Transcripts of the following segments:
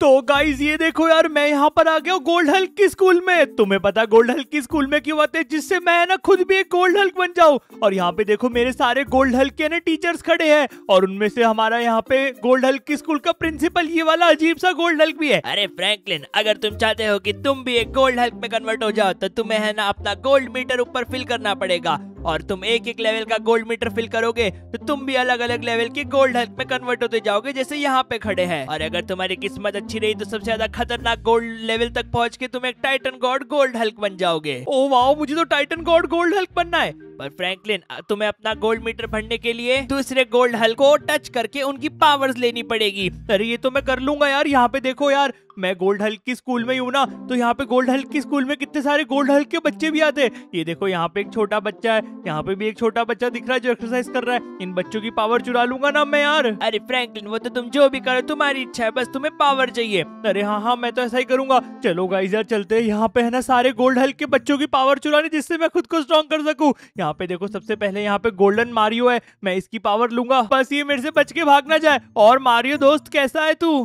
तो गाइज ये देखो यार मैं यहाँ पर आ गया गोल्ड हल्क की स्कूल में तुम्हें पता गोल्ड हल्क की स्कूल में क्यों आते हैं जिससे मैं ना खुद भी एक गोल्ड हल्क बन जाऊँ और यहाँ पे देखो मेरे सारे गोल्ड हल्क के ना टीचर्स खड़े हैं और उनमें से हमारा यहाँ पे गोल्ड हल्क की स्कूल का प्रिंसिपल ये वाला अजीब सा गोल्ड हल्क भी है अरे फ्रेंकलिन अगर तुम चाहते हो की तुम भी एक गोल्ड हल्क में कन्वर्ट हो जाओ तो तुम्हें है ना अपना गोल्ड मीटर ऊपर फिल करना पड़ेगा और तुम एक एक लेवल का गोल्ड मीटर फिल करोगे तो तुम भी अलग अलग लेवल के गोल्ड हल्क में कन्वर्ट होते जाओगे जैसे यहाँ पे खड़े हैं और अगर तुम्हारी किस्मत अच्छी रही तो सबसे ज्यादा खतरनाक गोल्ड लेवल तक पहुँच के तुम एक टाइटन गॉड गोल्ड हल्क बन जाओगे ओ oh, वाओ मुझे तो टाइटन गॉड गोल्ड हल्क बनना है पर फ्रैंकलिन तुम्हें अपना गोल्ड मीटर भरने के लिए दूसरे गोल्ड हल्क को टच करके उनकी पावर्स लेनी पड़ेगी अरे ये तो मैं कर लूंगा यार यहाँ पे देखो यार मैं गोल्ड हल्की स्कूल में ही हूँ ना तो यहाँ पे गोल्ड हल्की स्कूल में कितने सारे गोल्ड हल्के बच्चे भी आते हैं ये देखो यहाँ पे एक छोटा बच्चा है यहाँ पे भी एक छोटा बच्चा दिख रहा है जो एक्सरसाइज कर रहा है इन बच्चों की पावर चुरा लूंगा ना मैं यार अरे फ्रेंकलिन वो तो तुम जो भी करो तुम्हारी इच्छा है बस तुम्हें पावर चाहिए अरे हाँ हाँ मैं तो ऐसा ही करूंगा चलो गाइज यार चलते यहाँ पे है ना सारे गोल्ड हल्क के बच्चों की पावर चुराने जिससे मैं खुद को स्ट्रॉन्ग कर सकूँ यहाँ पे देखो सबसे पहले यहाँ पे गोल्डन मारियो है मैं इसकी पावर लूंगा बस ये मेरे से बच के भागना जाए और मारियो दोस्त कैसा है तू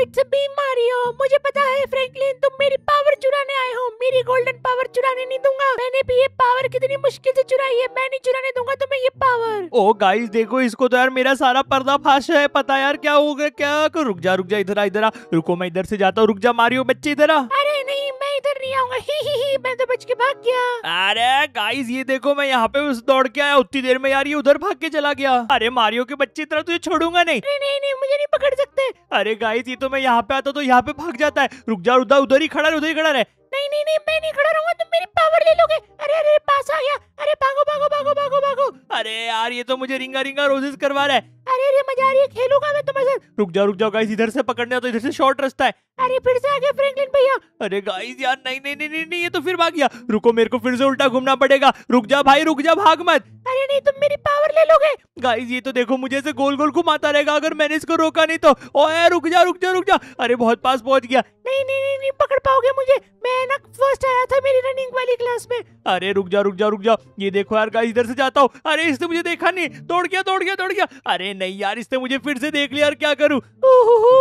इट्स अ बी मारियो मुझे पता है फ्रैंकलिन तुम मेरी पावर चुराने आए हो मेरी गोल्डन पावर चुराने नहीं दूंगा मैंने भी ये पावर कितनी मुश्किल से चुराई है मैं नहीं चुराने दूंगा तुम्हें ये पावर ओ गाइस देखो इसको तो यार मेरा सारा पर्दा फाश है पता यार क्या होगा क्या रुक जा रुक जा इधर आ इधर आ रुको मैं इधर से जाता हूँ रुक जा मारियो बच्चे इधर आ अरे नहीं मैं मैं इधर नहीं आऊंगा ही ही ही मैं तो बच के भाग गया अरे गाइस ये देखो मैं यहाँ पे उस दौड़ के आया उतनी देर में यार ये उधर भाग के चला गया अरे मारियो के बच्चे इतना तुझे छोड़ूंगा नहीं नहीं नहीं, नहीं मुझे नहीं पकड़ सकते अरे गाइस ये तो मैं यहाँ पे आता तो यहाँ पे भाग जाता है रुक जा उधर उधर ही खड़ा रहे उधर ही खड़ा रहे नहीं नहीं नहीं मैं नहीं खड़ा रहूंगा तुम मेरी पावर ले लोगे अरे अरे पास आ गया अरे भागो भागो भागो भागो भागो अरे यार ये तो मुझे रिंगा रिंगा रोजेस करवा रहा है अरे अरे मजा आ रही है खेलूंगा मैं तुम्हारे साथ रुक जाओ रुक जाओ गाइस इधर से पकड़ने तो इधर से शॉर्ट रास्ता है अरे फिर से आगे फ्रैंकलिन भैया अरे गाइस यार नहीं नहीं नहीं नहीं ये तो फिर भाग गया रुको मेरे को फिर से उल्टा घूमना पड़ेगा रुक जा भाई रुक जा भाग मत अरे नहीं तुम मेरी पावर ले लोगे गाइस ये तो देखो मुझे ऐसे गोल गोल घुमाता रहेगा अगर मैंने इसको रोका नहीं तो ओए रुक जा रुक जा रुक जा अरे बहुत पास पहुंच गया नहीं नहीं नहीं, नहीं पकड़ पाओगे मुझे मैं ना फर्स्ट आया था मेरी रनिंग वाली क्लास में अरे रुक जा रुक जा रुक जा ये देखो यार गाइस इधर से जाता हूँ अरे इसने मुझे देखा नहीं तोड़ गया तोड़ गया तोड़ गया अरे नहीं यार इसने मुझे फिर से देख लिया क्या करूँ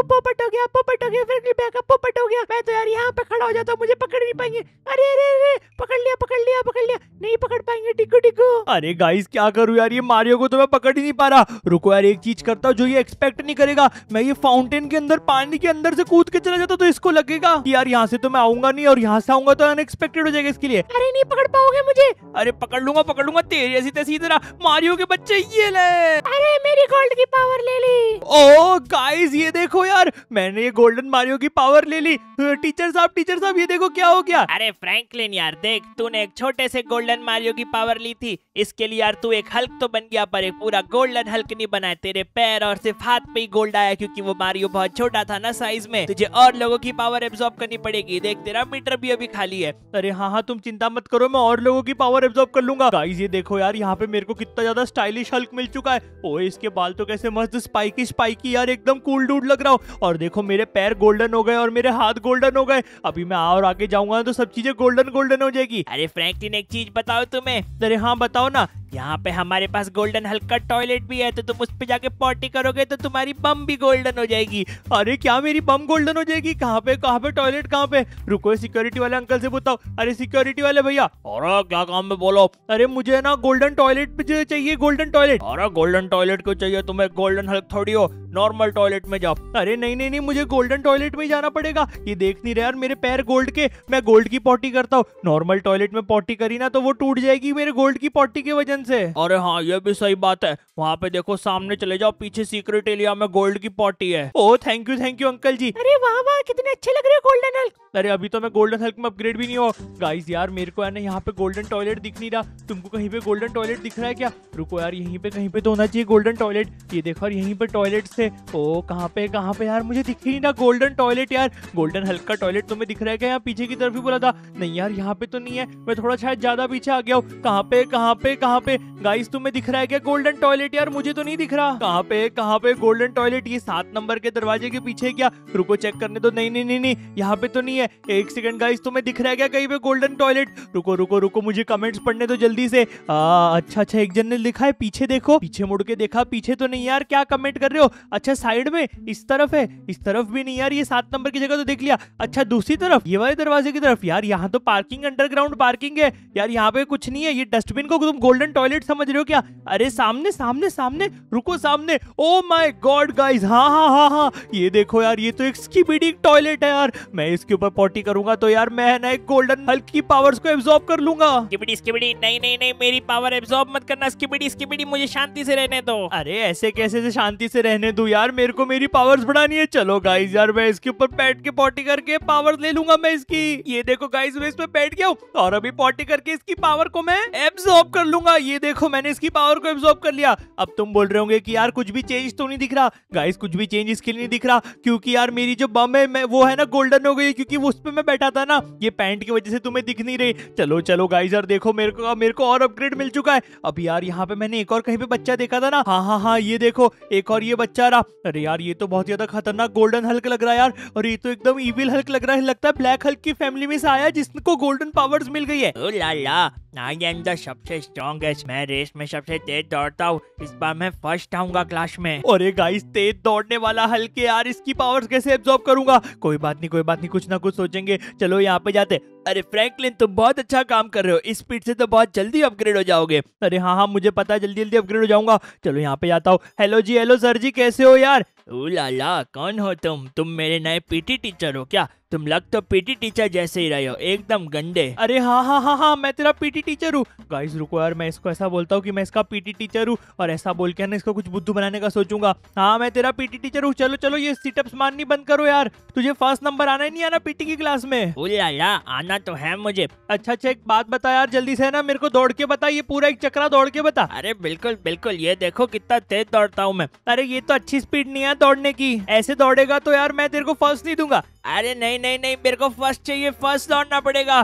पोपट हो गया पोपट हो गया फिर पोपट हो गया मैं तो यार यहाँ पे खड़ा हो जाता हूँ मुझे पकड़ नहीं पाएंगे अरे अरे अरे पकड़ लिया पकड़ लिया पकड़ लिया नहीं पकड़ पाएंगे टिकू टिकू अरे गाइस क्या करूँ यार ये मारियो को तो मैं पकड़ ही नहीं पा रहा रुको यार एक चीज करता जो ये एक्सपेक्ट नहीं करेगा मैं ये फाउंटेन के अंदर पानी के अंदर से कूद के चला जाता तो इसको लगेगा यार यहाँ से तो मैं आऊंगा नहीं और यहाँ से आऊंगा तो अनएक्सपेक्टेड हो जाएगा इसके लिए अरे नहीं पकड़ पाओगे मुझे अरे पकड़ लूंगा पकड़ लूंगा तेरी ऐसी तैसी तरह मारियो के बच्चे ये ले अरे मेरी को गोल्ड की पावर ले ली ओ गाइस ये देखो यार मैंने ये गोल्डन मारियो की पावर ले ली टीचर साहब टीचर साहब ये देखो क्या हो गया अरे फ्रैंकलिन यार देख तूने एक छोटे से गोल्डन मारियो की पावर ली थी इसके लिए यार तू एक हल्क तो बन गया पर एक पूरा गोल्डन हल्क नहीं बना तेरे पैर और सिर्फ हाथ पे ही गोल्ड आया क्यूँकी वो मारियो बहुत छोटा था ना साइज में तुझे और लोगों की पावर एब्जॉर्ब करनी पड़ेगी देख तेरा मीटर भी अभी खाली है अरे हाँ हाँ तुम चिंता मत करो मैं और लोगों की पावर एब्जॉर्ब कर लूंगा गाइज ये देखो यार यहाँ पे मेरे को कितना ज्यादा स्टाइलिश हल्क मिल चुका है ओ इसके बाद बाल तो कैसे मस्त स्पाइकी स्पाइकी यार एकदम कूल डूड लग रहा हो और देखो मेरे पैर गोल्डन हो गए और मेरे हाथ गोल्डन हो गए अभी मैं और आगे जाऊंगा तो सब चीजें गोल्डन गोल्डन हो जाएगी अरे फ्रैंकलिन एक चीज बताओ तुम्हें अरे हाँ बताओ ना यहाँ पे हमारे पास गोल्डन हल्का टॉयलेट भी है तो तुम उस पर जाके पॉटी करोगे तो तुम्हारी बम भी गोल्डन हो जाएगी अरे क्या मेरी बम गोल्डन हो जाएगी कहाँ पे कहाँ पे टॉयलेट कहाँ पे रुको सिक्योरिटी वाले अंकल से बताओ अरे सिक्योरिटी वाले भैया और क्या काम में बोलो अरे मुझे ना गोल्डन टॉयलेट चाहिए गोल्डन टॉयलेट और गोल्डन टॉयलेट को चाहिए तुम्हें गोल्डन हल्क थोड़ी हो नॉर्मल टॉयलेट में जाओ अरे नहीं नहीं नहीं मुझे गोल्डन टॉयलेट में ही जाना पड़ेगा ये देख नहीं रहे यार मेरे पैर गोल्ड के मैं गोल्ड की पॉटी करता हूँ नॉर्मल टॉयलेट में पॉटी करी ना तो वो टूट जाएगी मेरे गोल्ड की पॉटी के वजन से अरे हाँ ये भी सही बात है वहाँ पे देखो सामने चले जाओ पीछे सीक्रेट एरिया में गोल्ड की पॉटी है oh thank you thank you uncle ji अरे वाह वाह कितने अच्छे लग रहे हो गोल्डन हल्क अरे अभी तो मैं गोल्डन हल्क में अपग्रेड भी नहीं हो गाइस यार मेरे को यार ना यहाँ पे गोल्डन टॉयलेट दिख नहीं रहा तुमको कहीं पे गोल्डन टॉयलेट दिख रहा है क्या रुको यार यहीं पे कहीं पे तो होना चाहिए गोल्डन टॉयलेट ये देखो यार यहीं पे टॉयलेट से ओ कहाँ पे कहाँ पे यार मुझे दिख ही ना गोल्डन टॉयलेट यार गोल्डन हल्का टॉयलेट तुम्हें दिख रहा है क्या यहाँ पीछे की तरफ ही बोला था नहीं यार यहाँ पे तो नहीं है मैं थोड़ा शायद ज्यादा पीछे आ गया हूँ कहाँ पे कहाँ पे कहाँ पे गाइस तुम्हें दिख रहा है क्या गोल्डन टॉयलेट यार मुझे तो नहीं दिख रहा कहाँ पे कहाँ पे गोल्डन टॉयलेट ये सात नंबर के दरवाजे के पीछे क्या रुको चेक करने तो नहीं नहीं नहीं नहीं यहाँ पे तो नहीं है एक सेकंड गाइस तुम्हें दिख रहा है क्या कहीं पे गोल्डन टॉयलेट रुको रुको रुको मुझे कमेंट्स पढ़ने तो जल्दी से आ, अच्छा अच्छा एक जन ने लिखा है पीछे देखो पीछे मुड़ के देखा पीछे तो नहीं यार क्या कमेंट कर रहे हो अच्छा साइड में इस तरफ है इस तरफ भी नहीं यार ये सात नंबर की जगह तो देख लिया अच्छा दूसरी तरफ ये वाले दरवाजे की तरफ यार यहाँ तो पार्किंग अंडरग्राउंड पार्किंग है यार यहाँ पे कुछ नहीं है ये डस्टबिन को तुम गोल्डन टॉयलेट समझ रहे हो क्या अरे सामने सामने सामने रुको सामने ओ माई गॉड गाइज हाँ हाँ हाँ हाँ ये देखो यार ये तो एक टॉयलेट है यार मैं इसके ऊपर पोटी करूंगा तो यार मैं ना एक गोल्डन हल्की पावर पावर्स को एब्जॉर्ब कर लूंगा स्किबिडी स्किबिडी नहीं नहीं नहीं मेरी पावर एब्जॉर्ब मत करना स्किबिडी स्किबिडी मुझे शांति से रहने दो अरे ऐसे कैसे से शांति से रहने दो दू यार मेरे को मेरी पावर्स बढ़ानी है चलो गाइज यार मैं इसके ऊपर बैठ के पॉटी करके पावर ले लूंगा मैं इसकी ये देखो गाइज मैं इस पर बैठ गया हूँ और अभी पॉटी करके इसकी पावर को मैं एब्सॉर्ब कर लूंगा ये देखो मैंने इसकी पावर को एब्सॉर्ब कर लिया अब तुम बोल रहे होंगे की यार कुछ भी चेंज तो नहीं दिख रहा गाइस कुछ भी चेंज इसके लिए नहीं दिख रहा क्यूँकी यार मेरी जो बम है मैं वो है ना गोल्डन हो गई क्यूँकी उस पर मैं बैठा था ना ये पैंट की वजह से तुम्हें दिख नहीं रही चलो चलो गाइस यार देखो मेरे को मेरे को और अपग्रेड मिल चुका है अब यार यहाँ पे मैंने एक और कहीं पे बच्चा देखा था ना हाँ हाँ हाँ ये देखो एक और ये बच्चा यार अरे यार ये तो बहुत ज्यादा खतरनाक गोल्डन हल्क लग रहा है यार और ये तो एकदम इविल हल्क लग रहा है लगता है ब्लैक हल्क की फैमिली में से आया जिसको गोल्डन पावर्स मिल गई है ला ला आई एम द सबसे स्ट्रॉन्गेस्ट मैं रेस में सबसे तेज दौड़ता हूँ इस बार मैं फर्स्ट आऊंगा क्लास में और ये गाइस तेज दौड़ने वाला हल्के यार इसकी पावर्स कैसे एब्जॉर्ब करूंगा कोई बात नहीं कोई बात नहीं कुछ ना कुछ सोचेंगे चलो यहाँ पे जाते अरे फ्रैंकलिन तुम बहुत अच्छा काम कर रहे हो इस स्पीड से तो बहुत जल्दी अपग्रेड हो जाओगे अरे हाँ हाँ मुझे पता है जल्दी जल्दी अपग्रेड हो जाऊंगा चलो यहाँ पे जाता हूँ hello ji hello sir ji कैसे हो यार ला लाला कौन हो तुम तुम मेरे नए पीटी टीचर हो क्या तुम लग तो पीटी टीचर जैसे ही रहे हो एकदम गंदे अरे हाँ हाँ हाँ हाँ मैं तेरा पीटी टीचर हूँ गाइस रुको यार मैं इसको ऐसा बोलता हूँ कि मैं इसका पीटी टीचर हूँ और ऐसा बोल के ना इसको कुछ बुद्धू बनाने का सोचूंगा हाँ मैं तेरा पीटी टीचर हूँ चलो चलो ये सीटअप्स मारनी बंद करो यार तुझे फर्स्ट नंबर आना ही नहीं आना पीटी की क्लास में यार आना तो है मुझे अच्छा अच्छा एक बात बता यार जल्दी से ना मेरे को दौड़ के बता ये पूरा एक चक्रा दौड़ के बता अरे बिल्कुल बिल्कुल ये देखो कितना तेज दौड़ता हूँ मैं अरे ये तो अच्छी स्पीड नहीं है दौड़ने की ऐसे दौड़ेगा तो यार मैं तेरे को फर्स्ट नहीं दूंगा अरे नहीं नहीं नहीं मेरे को फर्स्ट चाहिए फर्स्ट दौड़ना पड़ेगा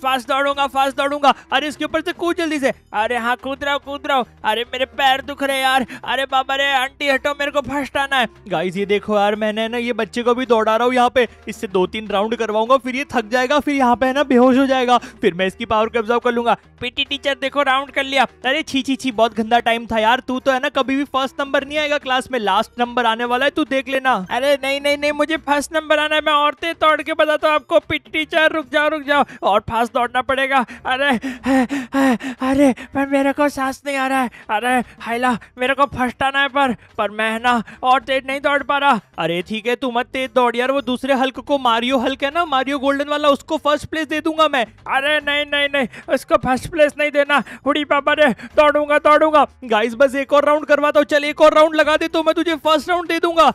फर्स्ट दौड़ूंगा फर्स्ट दौड़ूंगा अरे इसके ऊपर से कूद जल्दी से अरे हाँ कूद रहा हूँ कूद रहा हूँ अरे मेरे पैर दुख रहे यार अरे बाबा रे आंटी हटो मेरे को फर्स्ट आना है गाइस ये देखो यार मैंने ना ये बच्चे को भी दौड़ा रहा हूँ यहाँ पे इससे दो तीन राउंड करवाऊंगा फिर ये थक जाएगा फिर यहाँ पे है ना बेहोश हो जाएगा फिर मैं इसकी पावर को ऑब्जर्व कर लूंगा पीटी टीचर देखो राउंड कर लिया अरे छी छी छी बहुत गंदा टाइम था यार तू तो है ना कभी भी फर्स्ट नंबर नहीं आएगा क्लास में लास्ट नंबर आने वाला है तू देख लेना अरे नहीं नहीं नहीं मुझे फर्स्ट नंबर आना है मैं औरतें दौड़ के बताता हूँ आपको पिट टीचर रुक जाओ रुक जाओ और फास्ट दौड़ना पड़ेगा अरे अरे पर मेरे को सांस नहीं आ रहा है अरे हाइला मेरे को फर्स्ट आना है पर पर मैं ना और तेज नहीं दौड़ पा रहा अरे ठीक है तू मत तेज दौड़ यार वो दूसरे हल्क को मारियो हल्क है ना मारियो गोल्डन वाला उसको फर्स्ट प्लेस दे दूंगा मैं अरे नहीं नहीं नहीं उसको फर्स्ट प्लेस नहीं देना हुड़ी पापा रे दौड़ूंगा दौड़ूंगा गाइस बस एक और राउंड करवा दो चल एक और राउंड लगा दे तो मैं तुझे फर्स्ट राउंड दे दूंगा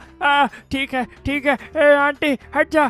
ठीक है ठीक है ए, आंटी हट जा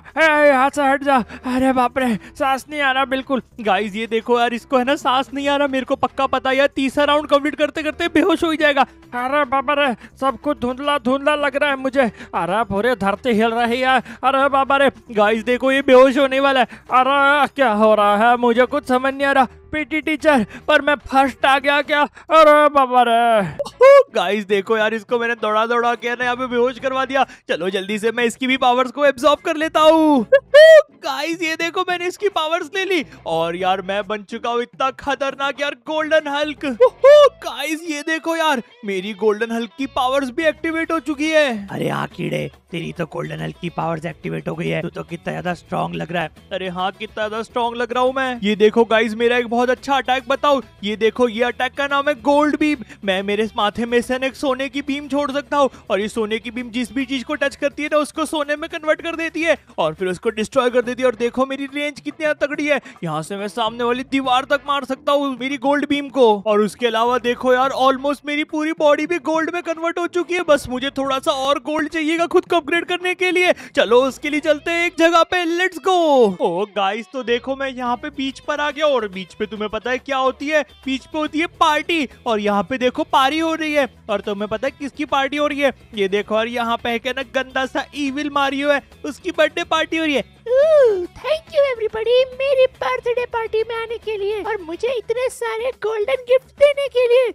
हाथ से हट जा अरे बाप रे सांस नहीं आ रहा बिल्कुल गाइस ये देखो यार इसको है ना सांस नहीं आ रहा मेरे को पक्का पता यार तीसरा राउंड कंप्लीट करते करते बेहोश हो जाएगा अरे बाबा रे सब कुछ धुंधला धुंधला लग रहा है मुझे अरे पूरे धरते हिल रहे है अरे बाबा रे गाइस देखो ये बेहोश होने वाला है अरे क्या हो रहा है मुझे कुछ समझ नहीं आ रहा पीटी टीचर पर मैं फर्स्ट आ गया क्या अरे बाबा रे गाइस देखो यार इसको मैंने दौड़ा दौड़ा के ना यहाँ पे बेहोश करवा दिया चलो जल्दी से मैं इसकी भी पावर्स को एब्सॉर्ब कर लेता हूँ गाइस ये देखो मैंने इसकी पावर्स ले ली और यार मैं बन चुका हूँ इतना खतरनाक यार गोल्डन हल्क गाइस ये देखो यार मेरी गोल्डन हल्क की पावर्स भी एक्टिवेट हो चुकी है अरे आकीड़े तेरी तो गोल्डन हेल्थ की पावर्स एक्टिवेट हो गई है तू तो कितना ज्यादा स्ट्रॉन्ग लग रहा है अरे हाँ कितना ज्यादा स्ट्रॉन्ग लग रहा हूँ मैं ये देखो गाइज मेरा एक बहुत अच्छा अटैक बताओ ये देखो ये अटैक का नाम है गोल्ड बीम मैं मेरे माथे में से एक सोने की बीम छोड़ सकता हूँ और ये सोने की बीम जिस भी चीज को टच करती है ना तो उसको सोने में कन्वर्ट कर देती है और फिर उसको डिस्ट्रॉय कर देती है और देखो मेरी रेंज कितनी तगड़ी है यहाँ से मैं सामने वाली दीवार तक मार सकता हूँ मेरी गोल्ड बीम को और उसके अलावा देखो यार ऑलमोस्ट मेरी पूरी बॉडी भी गोल्ड में कन्वर्ट हो चुकी है बस मुझे थोड़ा सा और गोल्ड चाहिएगा खुद को अपग्रेड करने के लिए चलो उसके लिए चलते एक जगह पे लेट्स गो ओ गाइस तो देखो मैं यहाँ पे बीच पर आ गया और बीच पे तुम्हें पता है क्या होती है बीच पे होती है पार्टी और यहाँ पे देखो पारी हो रही है और तुम्हें पता है किसकी पार्टी हो रही है ये देखो और यहाँ पे है क्या ना गंदा सा ईविल मारियो है उसकी बर्थडे पार्टी हो रही है थैंक यू एवरीबॉडी मेरी बर्थडे पार्टी में आने के लिए और मुझे इतने सारे गोल्डन गिफ्ट देने के लिए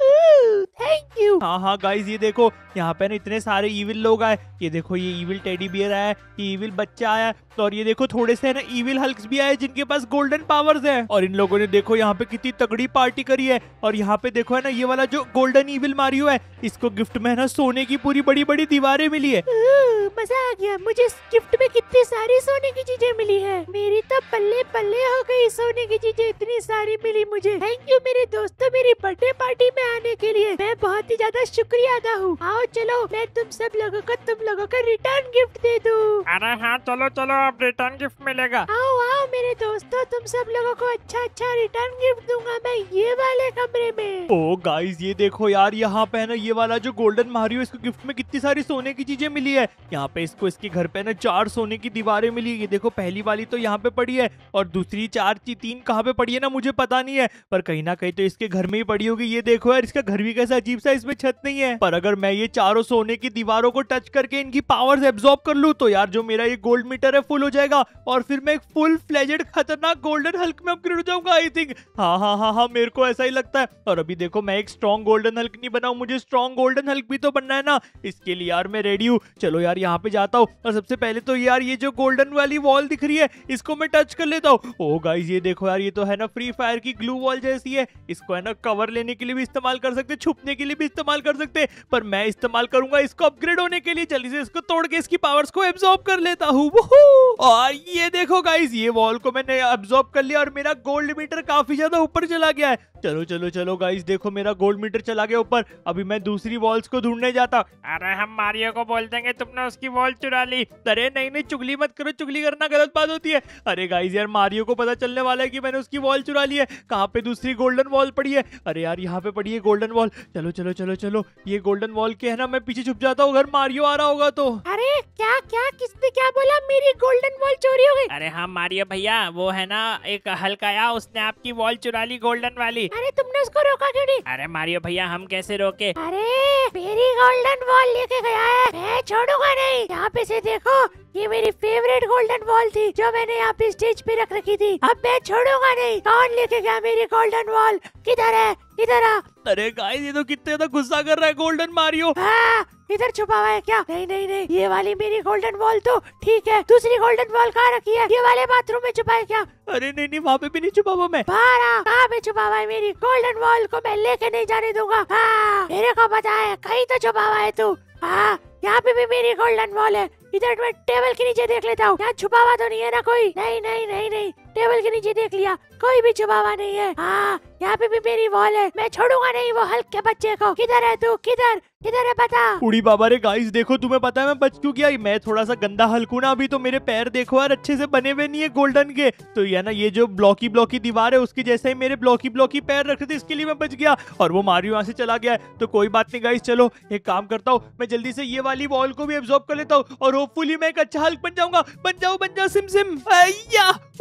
थैंक यू हाँ हाँ गाइज ये देखो यहाँ पे ना इतने सारे इविल लोग आए ये देखो ये इविल टेडी बियर आया ये इविल बच्चा आया तो और ये देखो थोड़े से ना इविल हल्क भी आए जिनके पास गोल्डन पावर्स है और इन लोगों ने देखो यहाँ पे कितनी तगड़ी पार्टी करी है और यहाँ पे देखो है ना ये वाला जो गोल्डन ईविल मारियो है इसको गिफ्ट में है ना सोने की पूरी बड़ी बड़ी दीवारें मिली है मजा आ गया मुझे गिफ्ट में कितनी सारी सोने की चीजें मिली है मेरी पल्ले पल्ले हो गई सोने की चीजें इतनी सारी मिली मुझे थैंक यू मेरे दोस्तों मेरी बर्थडे पार्टी में आने के लिए मैं बहुत ही ज्यादा शुक्रिया अदा हूँ आओ चलो मैं तुम सब लोगों को तुम लोगों का रिटर्न गिफ्ट दे दू अरे हाँ चलो चलो अब रिटर्न गिफ्ट मिलेगा आओ आओ मेरे दोस्तों तुम सब लोगो को अच्छा अच्छा रिटर्न गिफ्ट दूंगा मैं ये वाले कमरे में ओ गाइज ये देखो यार यहाँ पे ना ये वाला जो गोल्डन मारियो इसको गिफ्ट में कितनी सारी सोने की चीजें मिली है यहाँ पे इसको इसके घर पे ना चार सोने की दीवारें मिली ये देखो पहली वाली तो यहाँ पे पड़ी पड़ी है और दूसरी चार की तीन कहाँ पे पड़ी है ना मुझे पता नहीं है पर कहीं ना कहीं तो इसके घर में ही पड़ी होगी ये देखो यार इसका घर भी कैसा अजीब सा इसमें छत नहीं है पर अगर मैं ये चारों सोने की दीवारों को टच करके इनकी पावर एब्जॉर्ब कर लू तो यार जो मेरा ये गोल्ड मीटर है फुल हो जाएगा और फिर मैं एक फुल फ्लेजेड खतरनाक गोल्डन हल्क में अपग्रेड हो जाऊंगा आई थिंक हाँ हाँ हाँ हाँ मेरे को ऐसा ही लगता है और अभी देखो मैं एक स्ट्रॉन्ग गोल्डन हल्क नहीं बनाऊ मुझे स्ट्रॉन्ग गोल्डन हल्क भी तो बनना है ना इसके लिए यार मैं रेडी हूँ चलो यार यहाँ पे जाता हूँ और सबसे पहले तो यार ये जो गोल्डन वाली वॉल दिख रही है इसको मैं टच सर्च कर लेता हूँ ओ गाइज ये देखो यार ये तो है ना फ्री फायर की ग्लू वॉल जैसी है इसको है ना कवर लेने के लिए भी इस्तेमाल कर सकते छुपने के लिए भी इस्तेमाल कर सकते पर मैं इस्तेमाल करूंगा इसको अपग्रेड होने के लिए जल्दी से इसको तोड़ के इसकी पावर्स को एब्जॉर्ब कर लेता हूँ और ये देखो गाइज ये वॉल को मैंने एब्जॉर्ब कर लिया और मेरा गोल्ड मीटर काफी ज्यादा ऊपर चला गया है चलो चलो चलो गाइस देखो मेरा गोल्ड मीटर चला गया ऊपर अभी मैं दूसरी वॉल्स को ढूंढने जाता अरे हम मारियो को बोल देंगे तुमने उसकी वॉल चुरा ली अरे नहीं नहीं चुगली मत करो चुगली करना गलत बात होती है अरे गाइस गाइज यार मारियो को पता चलने वाला है कि मैंने उसकी वॉल चुरा ली है कहाँ पे दूसरी गोल्डन वॉल पड़ी है अरे यार यहाँ पे पड़ी है गोल्डन वॉल चलो चलो चलो चलो ये गोल्डन वॉल के है ना मैं पीछे छुप जाता हूँ अगर मारियो आ रहा होगा तो अरे क्या क्या किसने क्या बोला मेरी गोल्डन वॉल चोरी हो गई अरे हाँ मारियो भैया वो है ना एक हल्काया उसने आपकी वॉल चुरा ली गोल्डन वाली अरे तुमने उसको रोका क्यों नहीं अरे मारियो भैया हम कैसे रोके अरे मेरी गोल्डन वॉल लेके गया है मैं छोड़ूंगा नहीं यहाँ पे से देखो ये मेरी फेवरेट गोल्डन बॉल थी जो मैंने यहाँ पे स्टेज पे रख रखी थी अब मैं छोड़ूंगा नहीं कौन लेके गया मेरी गोल्डन बॉल किधर है इधर आ अरे गाइस ये तो कितने तक गुस्सा कर रहा है गोल्डन मारियो हाँ, इधर छुपा हुआ है क्या नहीं नहीं नहीं ये वाली मेरी गोल्डन बॉल तो ठीक है दूसरी गोल्डन बॉल कहाँ रखी है ये वाले बाथरूम में छुपा है क्या अरे नहीं नहीं वहाँ पे भी नहीं छुपा हुआ मैं बारह कहाँ पे छुपा हुआ है मेरी गोल्डन बॉल को मैं लेके नहीं जाने दूंगा हाँ, मेरे को पता है कहीं तो छुपा हुआ है तू हाँ यहाँ पे भी मेरी गोल्डन बॉल है इधर मैं टेबल के नीचे देख लेता हूँ यहाँ छुपा हुआ तो नहीं है ना कोई नहीं नहीं नहीं नहीं टेबल के नीचे देख लिया कोई भी छुपावा नहीं है हाँ यहाँ पे भी मेरी वॉल है मैं छोड़ूंगा नहीं वो हल्क के बच्चे को किधर है तू किधर किधर है पता उड़ी बाबा रे गाइस देखो तुम्हें पता है मैं बच क्यों गया मैं थोड़ा सा गंदा हल्कू ना अभी तो मेरे पैर देखो यार अच्छे से बने हुए नहीं है गोल्डन के तो ये ना ये जो ब्लॉकी ब्लॉकी दीवार है उसके जैसे ही मेरे ब्लॉकी ब्लॉकी पैर रख रहे थे इसके लिए मैं बच गया और वो मारियो यहाँ से चला गया तो कोई बात नहीं गाइस चलो एक काम करता हूँ मैं जल्दी से ये वाली वॉल को भी एब्जॉर्ब कर लेता हूँ और होपफुली मैं एक अच्छा हल्क बन जाऊंगा बन जाओ बन जाओ सिम सिम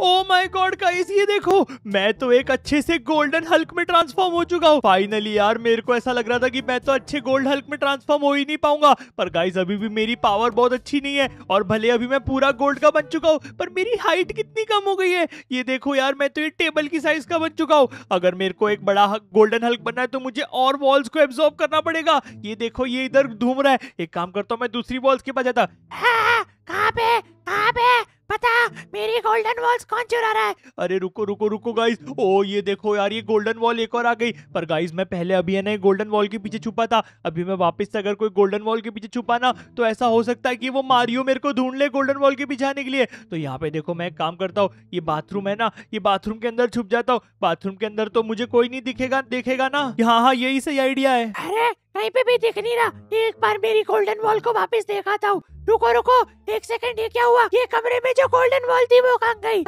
ओ माय गॉड गाइस ये देखो मैं तो एक अच्छे से गोल्डन हल्क में ट्रांसफॉर्म हो चुका हूँ फाइनली यार मेरे को ऐसा लग रहा था कि मैं तो अच्छे गोल्ड हल्क में ट्रांसफॉर्म हो ही नहीं पाऊंगा पर गाइज अभी भी मेरी पावर बहुत अच्छी नहीं है और भले अभी मैं पूरा गोल्ड का बन चुका हूँ पर मेरी हाइट कितनी कम हो गई है ये देखो यार मैं तो ये टेबल की साइज का बन चुका हूँ अगर मेरे को एक बड़ा गोल्डन हल्क बनना है तो मुझे और वॉल्स को एब्सॉर्ब करना पड़ेगा ये देखो ये इधर घूम रहा है एक काम करता हूँ मैं दूसरी वॉल्स के पास जाता हाँ, हाँ, कहाँ पे कहाँ पे पता मेरी गोल्डन वॉल्स कौन चुरा रहा है अरे रुको रुको रुको गाइस ओ ये देखो यार ये गोल्डन वॉल एक और आ गई पर गाइस मैं पहले अभी है ना गोल्डन वॉल के पीछे छुपा था अभी मैं वापस अगर कोई गोल्डन वॉल के पीछे छुपा ना तो ऐसा हो सकता है कि वो मारियो मेरे को ढूंढ ले गोल्डन वॉल के पीछे आने के लिए तो यहाँ पे देखो मैं काम करता हूँ ये बाथरूम है ना ये बाथरूम के अंदर छुप जाता हूँ बाथरूम के अंदर तो मुझे कोई नहीं दिखेगा देखेगा ना हाँ हाँ यही सही आइडिया है अरे कहीं पे भी दिख नहीं रहा एक बार मेरी गोल्डन वॉल को वापस देखा था रुको रुको एक सेकंड ये क्या हुआ ये कमरे में जो गोल्डन बॉल थी वो खंग गई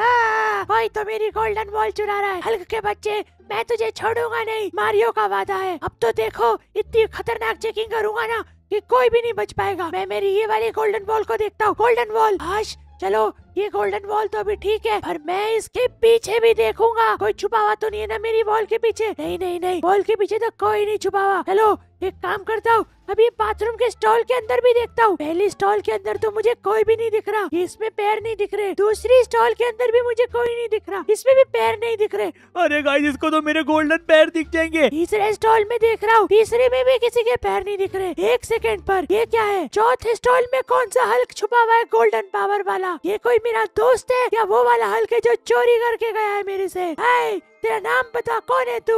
भाई तो मेरी गोल्डन बॉल चुरा रहा है हल्क के बच्चे मैं तुझे छोड़ूंगा नहीं मारियो का वादा है अब तो देखो इतनी खतरनाक चेकिंग करूंगा ना कि कोई भी नहीं बच पाएगा मैं मेरी ये वाली गोल्डन बॉल को देखता हूँ गोल्डन बॉल हाश चलो ये गोल्डन वॉल तो अभी ठीक है पर मैं इसके पीछे भी देखूंगा कोई छुपा हुआ तो नहीं है ना मेरी वॉल के पीछे नहीं नहीं नहीं वॉल के पीछे तो कोई नहीं छुपा हुआ हेलो एक काम करता हूँ अभी बाथरूम के स्टॉल के अंदर भी देखता हूँ पहली स्टॉल के अंदर तो मुझे कोई भी नहीं दिख रहा इसमें पैर नहीं दिख रहे दूसरी स्टॉल के अंदर भी मुझे कोई नहीं दिख रहा इसमें भी पैर नहीं दिख रहे अरे गाइस इसको तो मेरे गोल्डन पैर दिख जाएंगे तीसरे स्टॉल में देख रहा हूँ तीसरे में भी किसी के पैर नहीं दिख रहे एक सेकेंड पर ये क्या है चौथे स्टॉल में कौन सा हल्क छुपा हुआ है गोल्डन पावर वाला ये कोई मेरा दोस्त है या वो वाला हल्के जो चोरी करके गया है मेरे से हाय तेरा नाम बता कौन है तू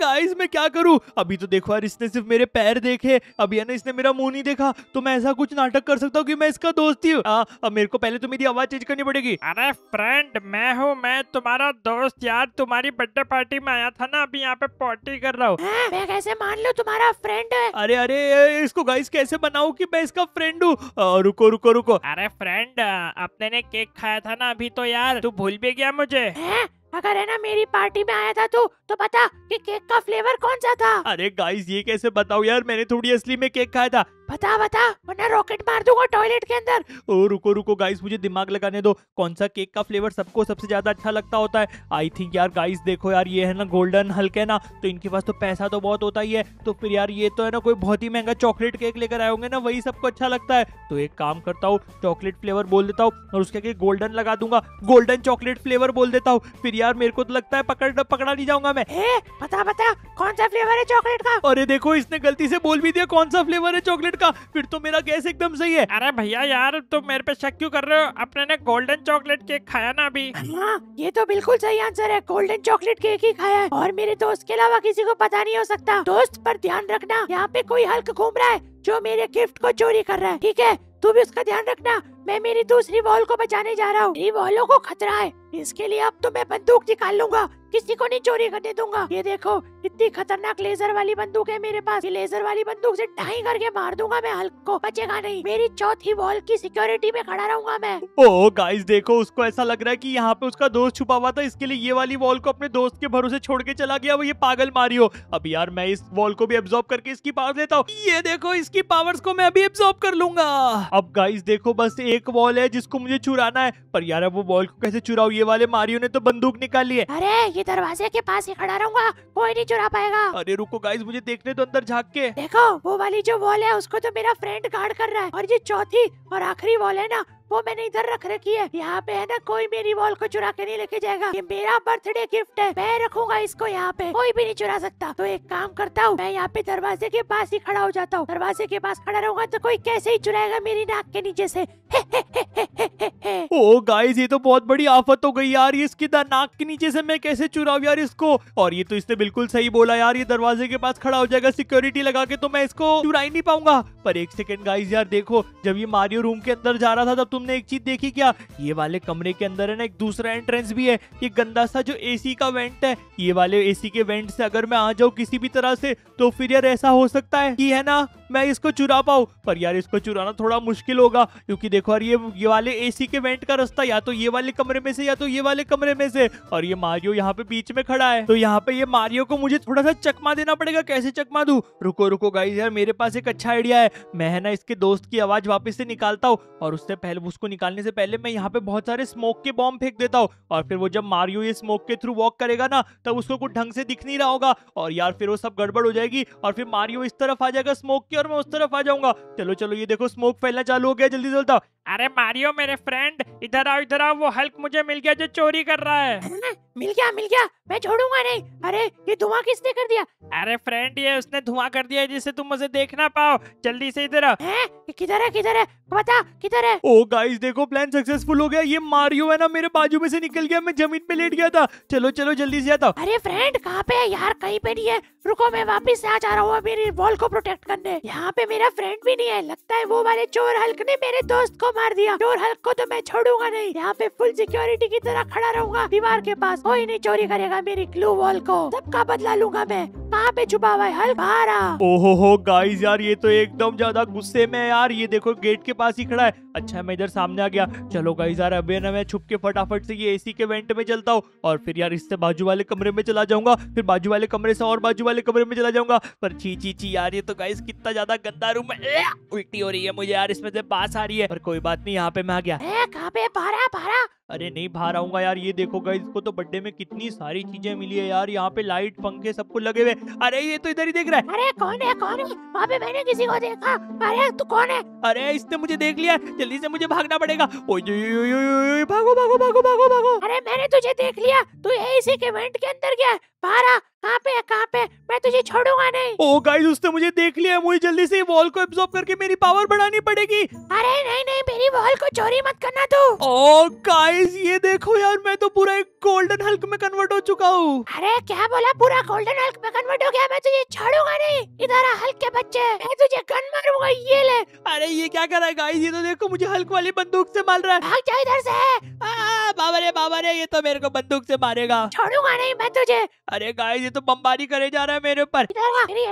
गाइस मैं क्या करूँ अभी तो देखो यार इसने सिर्फ मेरे पैर देखे अभी है ना इसने मेरा मुंह नहीं देखा तो मैं ऐसा कुछ नाटक कर सकता हूँ कि मैं इसका दोस्त ही अब मेरे को पहले तो मेरी आवाज चेंज करनी पड़ेगी अरे फ्रेंड मैं हूँ मैं तुम्हारा दोस्त यार तुम्हारी बर्थडे पार्टी में आया था ना अभी यहाँ पे पार्टी कर रहा हूँ हाँ, मैं कैसे मान लो तुम्हारा फ्रेंड है अरे अरे इसको गाइस कैसे बनाऊ की मैं इसका फ्रेंड हूँ रुको रुको रुको अरे फ्रेंड अपने ने केक खाया था ना अभी तो यार तू भूल भी गया मुझे हाँ, अगर है ना मेरी पार्टी में आया था तू तो, तो बता कि केक का फ्लेवर कौन सा था अरे गाइस ये कैसे बताओ यार मैंने थोड़ी असली में केक खाया था बता बता वरना रॉकेट मार दूंगा टॉयलेट के अंदर ओ रुको रुको गाइस मुझे दिमाग लगाने दो कौन सा केक का फ्लेवर सबको सबसे ज्यादा अच्छा लगता होता है आई थिंक यार गाइस देखो यार ये है ना गोल्डन हल्के ना तो इनके पास तो पैसा तो बहुत होता ही है तो फिर यार ये तो है ना कोई बहुत ही महंगा चॉकलेट केक लेकर आए होंगे ना वही सबको अच्छा लगता है तो एक काम करता हूँ चॉकलेट फ्लेवर बोल देता हूँ और उसके आगे गोल्डन लगा दूंगा गोल्डन चॉकलेट फ्लेवर बोल देता हूँ फिर यार मेरे को तो लगता है पकड़ पकड़ा नहीं जाऊंगा मैं बता बता कौन सा फ्लेवर है चॉकलेट का अरे देखो इसने गलती से बोल भी दिया कौन सा फ्लेवर है चॉकलेट का फिर तो मेरा गैस एकदम सही है अरे भैया यार तुम मेरे पे शक क्यों कर रहे हो अपने ने गोल्डन चॉकलेट केक खाया ना अभी हाँ ये तो बिल्कुल सही आंसर है गोल्डन चॉकलेट केक ही खाया है और मेरे दोस्त के अलावा किसी को पता नहीं हो सकता दोस्त पर ध्यान रखना यहाँ पे कोई हल्क घूम रहा है जो मेरे गिफ्ट को चोरी कर रहा है ठीक है तू भी उसका ध्यान रखना मैं मेरी दूसरी बॉल को बचाने जा रहा हूँ मेरी बॉलों को खतरा है इसके लिए अब तो मैं बंदूक निकाल लूंगा किसी को नहीं चोरी करने दूंगा ये देखो इतनी खतरनाक लेजर वाली बंदूक है मेरे पास लेजर वाली बंदूक से ढाई करके मार दूंगा मैं हल्क को बचेगा नहीं मेरी चौथी वॉल की सिक्योरिटी में खड़ा रहूंगा मैं ओ गाइस देखो उसको ऐसा लग रहा है की यहाँ पे उसका दोस्त छुपा हुआ था इसके लिए ये वाली वॉल को अपने दोस्त के भरोसे छोड़ के चला गया वो ये पागल मारी हो अब यार मैं इस वॉल को भी एब्जॉर्ब करके इसकी पावर लेता हूँ ये देखो इसकी पावर को मैं अभी एब्जॉर्ब कर लूंगा अब गाइस देखो बस एक वॉल है जिसको मुझे चुराना है पर यार अब वो वॉल को कैसे चुराऊ ये वाले मारियो ने तो बंदूक निकाली है अरे ये दरवाजे के पास ही खड़ा रहूंगा कोई नहीं चुरा पाएगा अरे रुको गाइस मुझे देखने तो अंदर झाँक के देखो वो वाली जो वॉल है उसको तो मेरा फ्रेंड गार्ड कर रहा है और ये चौथी और आखिरी वॉल है ना वो मैंने इधर रख रखी है यहाँ पे है ना कोई मेरी बॉल को चुरा के नहीं लेके जाएगा ये मेरा बर्थडे गिफ्ट है मैं रखूंगा इसको यहाँ पे कोई भी नहीं चुरा सकता तो एक काम करता हूँ मैं यहाँ पे दरवाजे के पास ही खड़ा हो जाता हूँ दरवाजे के पास खड़ा रहूंगा तो कोई कैसे ही चुराएगा मेरी नाक के नीचे से ओ गाइस ये तो बहुत बड़ी आफत हो गई यार ये इसकी नाक के नीचे से मैं कैसे चुराऊ यार इसको और ये तो इसने बिल्कुल सही बोला यार ये दरवाजे के पास खड़ा हो जाएगा सिक्योरिटी लगा के तो मैं इसको चुरा ही नहीं पाऊंगा पर एक सेकेंड गाइस यार देखो जब ये मारियो रूम के अंदर जा रहा था तब तुम तुमने एक चीज देखी क्या ये वाले कमरे के अंदर है ना एक दूसरा एंट्रेंस भी है ये गंदा सा जो एसी का वेंट है ये वाले एसी के वेंट से अगर मैं आ जाऊँ किसी भी तरह से तो फिर यार ऐसा हो सकता है कि है ना मैं इसको चुरा पाऊँ पर यार इसको चुराना थोड़ा मुश्किल होगा क्योंकि देखो यार ये ये वाले एसी के वेंट का रास्ता या तो ये वाले कमरे में से या तो ये वाले कमरे में से और ये मारियो यहाँ पे बीच में खड़ा है तो यहाँ पे ये मारियो को मुझे थोड़ा सा चकमा देना पड़ेगा कैसे चकमा दू रुको रुको गाई यार मेरे पास एक अच्छा आइडिया है मैं है ना इसके दोस्त की आवाज वापस से निकालता हूँ और उससे पहले उसको निकालने से पहले मैं यहाँ पे बहुत सारे स्मोक के बॉम्ब फेंक देता हूँ और फिर वो जब मारियो ये स्मोक के थ्रू वॉक करेगा ना तब उसको कुछ ढंग से दिख नहीं रहा होगा और यार फिर वो सब गड़बड़ हो जाएगी और फिर मारियो इस तरफ आ जाएगा स्मोक के और मैं उस तरफ आ जाऊंगा चलो चलो ये देखो स्मोक फैलना चालू हो गया जल्दी चलता अरे मारियो मेरे फ्रेंड इधर आओ इधर आओ वो हल्क मुझे मिल गया जो चोरी कर रहा है मिल गया मिल गया मैं छोड़ूंगा नहीं अरे ये धुआं किसने कर दिया अरे फ्रेंड ये उसने धुआं कर दिया जिससे तुम मुझे देख ना पाओ जल्दी से इधर आओ किधर है किधर है बता किधर है ओ गाइस देखो प्लान सक्सेसफुल हो गया ये मारियो है ना मेरे बाजू में से निकल गया मैं जमीन पे लेट गया था चलो चलो जल्दी से आता अरे फ्रेंड कहाँ पे है यार कहीं पे नहीं है रुको मैं वापस आ जा रहा हूँ मेरी वॉल को प्रोटेक्ट करने यहाँ पे मेरा फ्रेंड भी नहीं है लगता है वो वाले चोर हल्क ने मेरे दोस्त को मार दिया चोर हल्क को तो मैं छोड़ूंगा नहीं यहाँ पे फुल सिक्योरिटी की तरह खड़ा रहूंगा दीवार के पास कोई नहीं चोरी करेगा मेरी ग्लू वॉल को सबका बदला लूंगा मैं कहाँ पे छुपा हुआ है हल्क बाहर ओहो हो गाइस यार ये तो एकदम ज्यादा गुस्से में यार ये देखो गेट के पास ही खड़ा है अच्छा मैं इधर सामने आ गया चलो गाइस यार अभी ना मैं छुप के फटाफट से ये एसी के वेंट में चलता हूँ और फिर यार इससे बाजू वाले कमरे में चला जाऊंगा फिर बाजू वाले कमरे से और बाजू वाले कमरे में चला जाऊंगा पर ची ची ची यार ये तो गाइस कितना ज्यादा गंदा रूम है उल्टी हो रही है मुझे यार इसमें से पास आ रही है पर कोई कोई बात नहीं यहाँ पे मैं आ गया ए, पे बारह बारह अरे नहीं बाहर आऊंगा यार ये देखो गाइज इसको तो बर्थडे में कितनी सारी चीजें मिली है यार यहाँ पे लाइट पंखे सबको लगे हुए अरे ये तो इधर ही देख रहा है अरे कौन है कौन है वहाँ पे मैंने किसी को देखा अरे तू कौन है अरे इसने मुझे देख लिया जल्दी से मुझे भागना पड़ेगा भागो भागो भागो भागो भागो अरे मैंने तुझे देख लिया तू यही इसी के इवेंट के अंदर गया बाहर आ कहाँ पे है कहाँ पे मैं तुझे छोड़ूंगा नहीं ओ गाइस उसने मुझे देख लिया मुझे जल्दी से वॉल को एब्जॉर्ब करके मेरी पावर बढ़ानी पड़ेगी अरे नहीं नहीं मेरी वॉल को चोरी मत करना तू ओ गाइस गाइस ये देखो यार मैं तो पूरा एक गोल्डन हल्क में कन्वर्ट हो चुका हूँ अरे क्या बोला पूरा गोल्डन हल्क में कन्वर्ट हो गया मैं तुझे छोड़ूंगा नहीं इधर हल्क के बच्चे मैं तुझे गन मारूंगा ये ले अरे ये क्या कर रहा है गाइस ये तो देखो मुझे हल्क वाली बंदूक से मार रहा है भाग जा इधर से बाबा रे बाबा रे ये तो मेरे को बंदूक से मारेगा छोड़ूंगा नहीं मैं तुझे अरे गाइस ये तो बम्बारी करे जा रहा है मेरे ऊपर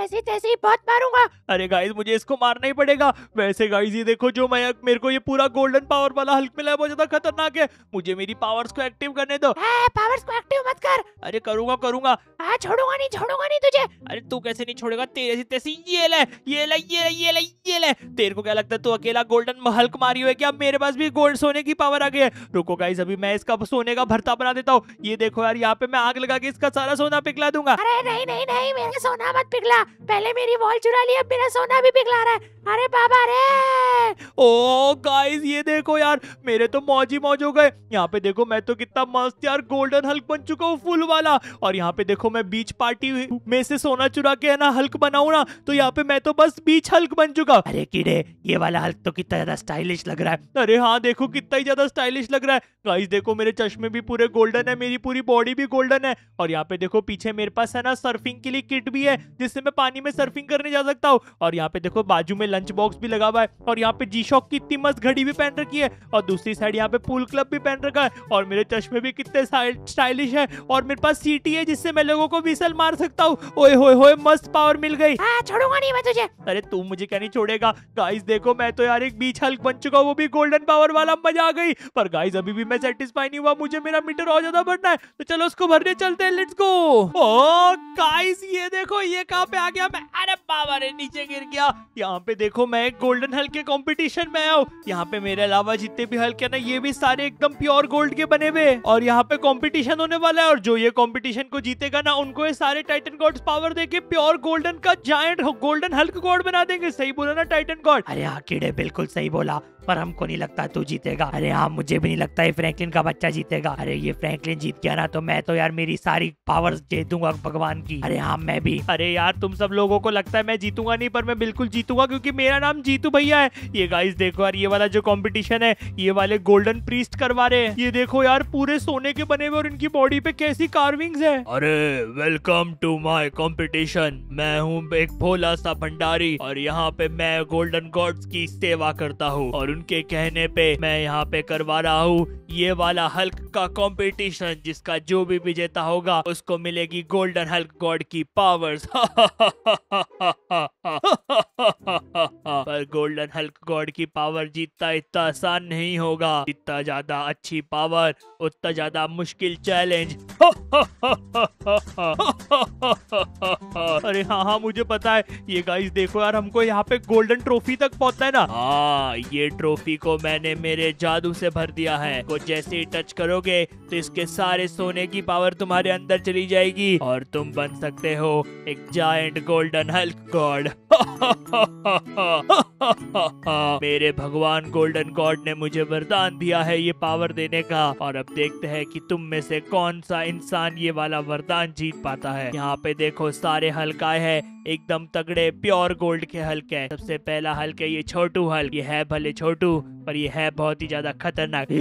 ऐसी तैसी बहुत मारूंगा अरे गाइस मुझे इसको मारना ही पड़ेगा वैसे गाइस ये देखो जो मैं मेरे को ये पूरा गोल्डन पावर वाला हल्क मिला है बहुत ज्यादा खतरनाक है मुझे मेरी पावर्स को एक्टिव करने दो पावर्स को एक्टिव मत कर अरे करूंगा करूंगा आ, हाँ, छोड़ूंगा नहीं छोड़ूंगा नहीं तुझे अरे तू कैसे नहीं छोड़ेगा तेरे से तेरे ये ले ये ले ये ले ये ले ये ले तेरे को क्या लगता है तू अकेला गोल्डन हल्क मारी हुई क्या मेरे पास भी गोल्ड सोने की पावर आ गई है रुको गाइस अभी मैं इसका सोने का भरता बना देता हूँ ये देखो यार यहाँ पे मैं आग लगा के इसका सारा सोना पिघला दूंगा अरे नहीं नहीं नहीं मेरा सोना मत पिघला पहले मेरी वॉल चुरा लिया मेरा सोना भी पिघला रहा है अरे बाबा रे ओ गाइस ये देखो यार मेरे तो मौजी मौज हो गए यहाँ पे देखो मैं तो कितना मस्त यार गोल्डन हल्क बन चुका हूँ फुल वाला और यहाँ पे देखो मैं बीच पार्टी में से सोना चुरा के है ना हल्क बनाऊ ना तो यहाँ पे मैं तो बस बीच हल्क बन चुका अरे कीड़े ये वाला हल्क तो कितना ज्यादा स्टाइलिश लग रहा है अरे हाँ देखो कितना ही ज्यादा स्टाइलिश लग रहा है गाइस देखो मेरे चश्मे भी पूरे गोल्डन है मेरी पूरी बॉडी भी गोल्डन है और यहाँ पे देखो पीछे मेरे पास है ना सर्फिंग के लिए किट भी है जिससे मैं पानी में सर्फिंग करने जा सकता हूँ और यहाँ पे देखो बाजू में लंच बॉक्स भी लगा हुआ है और यहाँ पे जी शॉक की इतनी मस्त घड़ी भी पहन रखी है और दूसरी साइड यहाँ पे पूल क्लब भी पहन पहन रखा है और मेरे चश्मे भी कितने स्टाइलिश है और मेरे पास सीटी है जिससे मैं लोगों को विसल मार सकता हूँ ओए होए होए मस्त पावर मिल गई हाँ, छोड़ूंगा नहीं मैं तुझे अरे तू मुझे क्या नहीं छोड़ेगा गाइस देखो मैं तो यार एक बीच हल्क बन चुका हूँ वो भी गोल्डन पावर वाला मजा आ गई पर गाइस अभी भी मैं सेटिस्फाई नहीं हुआ मुझे मेरा मीटर और ज्यादा बढ़ना है तो चलो उसको भरने चलते हैं लेट्स गो ओ गाइस ये देखो ये कहाँ पे आ गया मैं अरे पावर नीचे गिर गया यहाँ पे देखो मैं गोल्डन हल्के कॉम्पिटिशन में आया हूँ यहाँ पे मेरे अलावा जितने भी हल्के ना ये भी सारे एकदम प्योर प्योर गोल्ड के बने हुए और यहाँ पे कॉम्पिटिशन होने वाला है और जो ये कॉम्पिटिशन को जीतेगा ना उनको ये सारे टाइटन गॉड्स पावर देके प्योर गोल्डन का जायंट गोल्डन हल्क गॉड बना देंगे सही बोला ना टाइटन गॉड अरे हाँ कीड़े बिल्कुल सही बोला पर हमको नहीं लगता तू जीतेगा अरे हाँ मुझे भी नहीं लगता ये फ्रैंकलिन का बच्चा जीतेगा अरे ये फ्रैंकलिन जीत गया ना तो मैं तो यार मेरी सारी पावर्स दे दूंगा भगवान की अरे हाँ मैं भी अरे यार तुम सब लोगों को लगता है मैं जीतूंगा नहीं पर मैं बिल्कुल जीतूंगा क्योंकि मेरा नाम जीतू भैया है ये गाइस देखो यार ये वाला जो कॉम्पिटिशन है ये वाले गोल्डन प्रीस्ट करवा रहे हैं ये देखो यार पूरे सोने के बने हुए और इनकी बॉडी पे कैसी कार्विंग्स है अरे वेलकम टू माई कॉम्पिटिशन मैं हूँ एक भोला सा भंडारी और यहाँ पे मैं गोल्डन गॉड्स की सेवा करता हूँ और उनके कहने पे मैं यहाँ पे करवा रहा हूँ ये वाला हल्क का कंपटीशन जिसका जो भी विजेता होगा उसको मिलेगी गोल्डन हल्क गॉड की पावर्स पर गोल्डन हल्क गॉड की पावर जीतना इतना आसान नहीं होगा जितना ज्यादा अच्छी पावर उतना ज्यादा मुश्किल चैलेंज अरे हाँ हाँ मुझे पता है ये गाइस देखो यार हमको यहाँ पे गोल्डन ट्रॉफी तक पहुँचता है ना हाँ ये ट्रॉफी को मैंने मेरे जादू से भर दिया है को जैसे ही टच करोगे तो इसके सारे सोने की पावर तुम्हारे अंदर चली जाएगी और तुम बन सकते हो एक जायंट गोल्डन हेल्थ गॉड मेरे भगवान गोल्डन गॉड ने मुझे वरदान दिया है ये पावर देने का और अब देखते हैं कि तुम में से कौन सा इंसान ये वाला वरदान जीत पाता है यहाँ पे देखो सारे हल्का है एकदम तगड़े प्योर गोल्ड के हल्के सबसे पहला हल्के ये छोटू हल्क ये है भले छोटू पर ये है बहुत ही ज्यादा खतरनाक